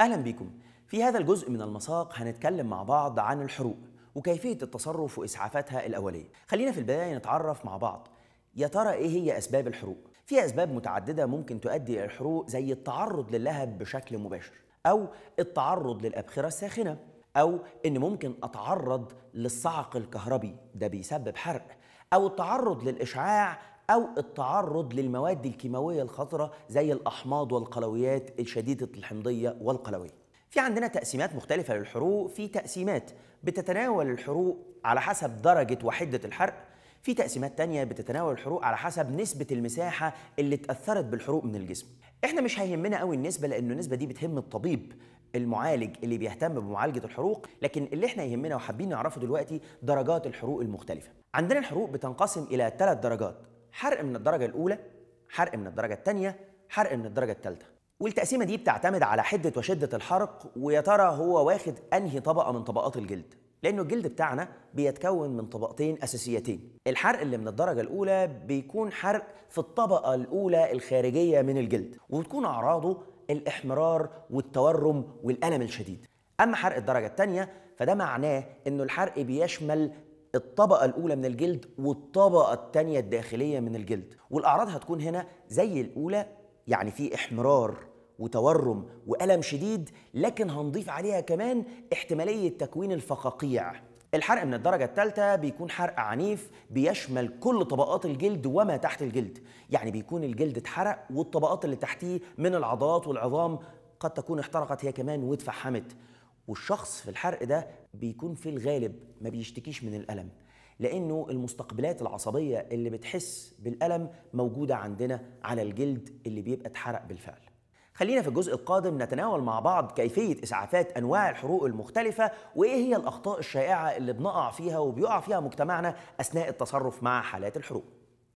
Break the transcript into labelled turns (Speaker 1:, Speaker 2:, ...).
Speaker 1: أهلا بيكم في هذا الجزء من المساق هنتكلم مع بعض عن الحروق وكيفية التصرف وإسعافاتها الأولية خلينا في البداية نتعرف مع بعض يا ترى إيه هي أسباب الحروق؟ في أسباب متعددة ممكن تؤدي إلى الحروق زي التعرض للهب بشكل مباشر أو التعرض للأبخرة الساخنة أو إن ممكن أتعرض للصعق الكهربي ده بيسبب حرق أو التعرض للإشعاع أو التعرض للمواد الكيماوية الخطرة زي الأحماض والقلويات الشديدة الحمضية والقلوية في عندنا تقسيمات مختلفة للحروق في تقسيمات بتتناول الحروق على حسب درجة وحدة الحرق في تقسيمات تانية بتتناول الحروق على حسب نسبة المساحة اللي اتأثرت بالحروق من الجسم احنا مش هيهمنا قوي النسبة لأنه النسبة دي بتهم الطبيب المعالج اللي بيهتم بمعالجة الحروق لكن اللي احنا يهمنا وحابين نعرفه دلوقتي درجات الحروق المختلفة عندنا الحروق بتنقسم إلى ثلاث درجات حرق من الدرجه الاولى حرق من الدرجه الثانيه حرق من الدرجه الثالثه والتقسيمه دي بتعتمد على حده وشده الحرق ويا ترى هو واخد انهي طبقه من طبقات الجلد لانه الجلد بتاعنا بيتكون من طبقتين اساسيتين الحرق اللي من الدرجه الاولى بيكون حرق في الطبقه الاولى الخارجيه من الجلد وتكون اعراضه الاحمرار والتورم والالم الشديد اما حرق الدرجه الثانيه فده معناه انه الحرق بيشمل الطبقة الأولى من الجلد والطبقة الثانية الداخلية من الجلد والأعراض هتكون هنا زي الأولى يعني في إحمرار وتورم وألم شديد لكن هنضيف عليها كمان احتمالية تكوين الفقاقيع الحرق من الدرجة الثالثة بيكون حرق عنيف بيشمل كل طبقات الجلد وما تحت الجلد يعني بيكون الجلد اتحرق والطبقات اللي تحتيه من العضلات والعظام قد تكون احترقت هي كمان واتفحمت والشخص في الحرق ده بيكون في الغالب ما بيشتكيش من الألم لأنه المستقبلات العصبية اللي بتحس بالألم موجودة عندنا على الجلد اللي بيبقى اتحرق بالفعل خلينا في الجزء القادم نتناول مع بعض كيفية إسعافات أنواع الحروق المختلفة وإيه هي الأخطاء الشائعة اللي بنقع فيها وبيقع فيها مجتمعنا أثناء التصرف مع حالات الحروق